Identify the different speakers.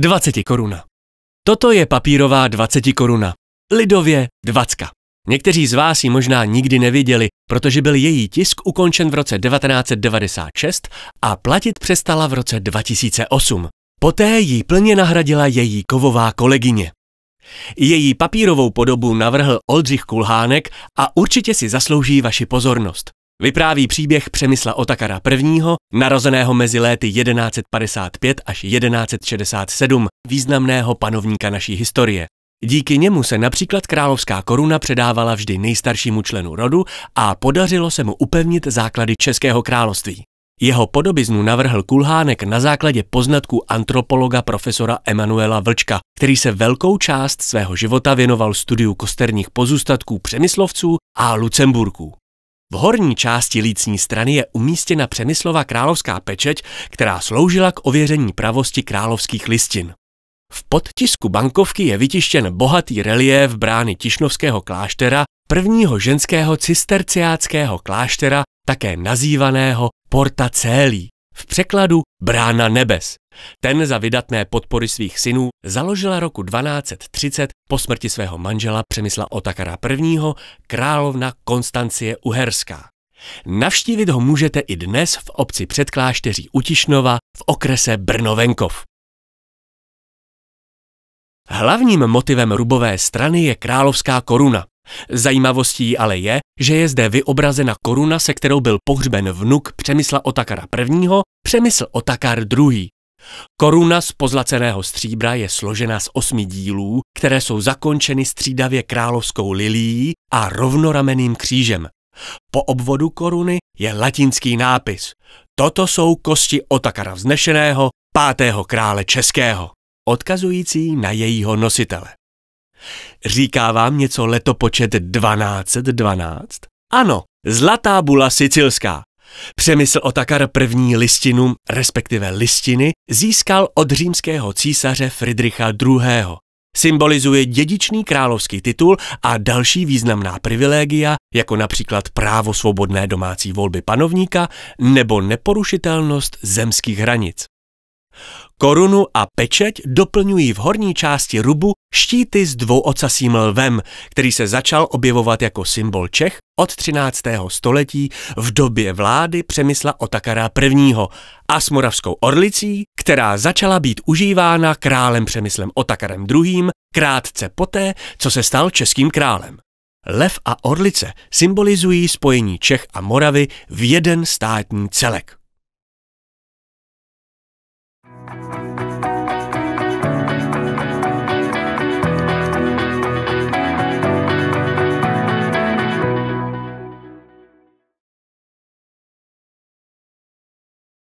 Speaker 1: 20 koruna. Toto je papírová 20 koruna. Lidově 20. Někteří z vás ji možná nikdy neviděli, protože byl její tisk ukončen v roce 1996 a platit přestala v roce 2008. Poté ji plně nahradila její kovová kolegyně. Její papírovou podobu navrhl Oldřich Kulhánek a určitě si zaslouží vaši pozornost. Vypráví příběh Přemysla Otakara I., narozeného mezi léty 1155 až 1167, významného panovníka naší historie. Díky němu se například královská koruna předávala vždy nejstaršímu členu rodu a podařilo se mu upevnit základy Českého království. Jeho podobiznu navrhl Kulhánek na základě poznatků antropologa profesora Emanuela Vlčka, který se velkou část svého života věnoval studiu kosterních pozůstatků Přemyslovců a Lucemburků. V horní části lícní strany je umístěna Přemyslova královská pečeť, která sloužila k ověření pravosti královských listin. V podtisku bankovky je vytištěn bohatý reliéf brány Tišnovského kláštera, prvního ženského cisterciáckého kláštera, také nazývaného Porta Celi v překladu Brána nebes. Ten za vydatné podpory svých synů založila roku 1230 po smrti svého manžela Přemysla Otakara I. královna Konstancie Uherská. Navštívit ho můžete i dnes v obci Předklášteří Utišnova v okrese Brnovenkov. Hlavním motivem Rubové strany je královská koruna. Zajímavostí ale je, že je zde vyobrazena koruna, se kterou byl pohřben vnuk Přemysla Otakara I., Přemysl Otakar II. Koruna z pozlaceného stříbra je složena z osmi dílů, které jsou zakončeny střídavě královskou lilií a rovnorameným křížem. Po obvodu koruny je latinský nápis. Toto jsou kosti Otakara Vznešeného, pátého krále českého, odkazující na jejího nositele. Říká vám něco letopočet 1212? Ano, zlatá bula sicilská. Přemysl Otakar první listinu, respektive listiny, získal od římského císaře Fridricha II. Symbolizuje dědičný královský titul a další významná privilegia, jako například právo svobodné domácí volby panovníka nebo neporušitelnost zemských hranic. Korunu a pečeť doplňují v horní části rubu štíty s dvouocasým lvem, který se začal objevovat jako symbol Čech od 13. století v době vlády Přemysla Otakara I. a s moravskou orlicí, která začala být užívána králem Přemyslem Otakarem II. krátce poté, co se stal českým králem. Lev a orlice symbolizují spojení Čech a Moravy v jeden státní celek.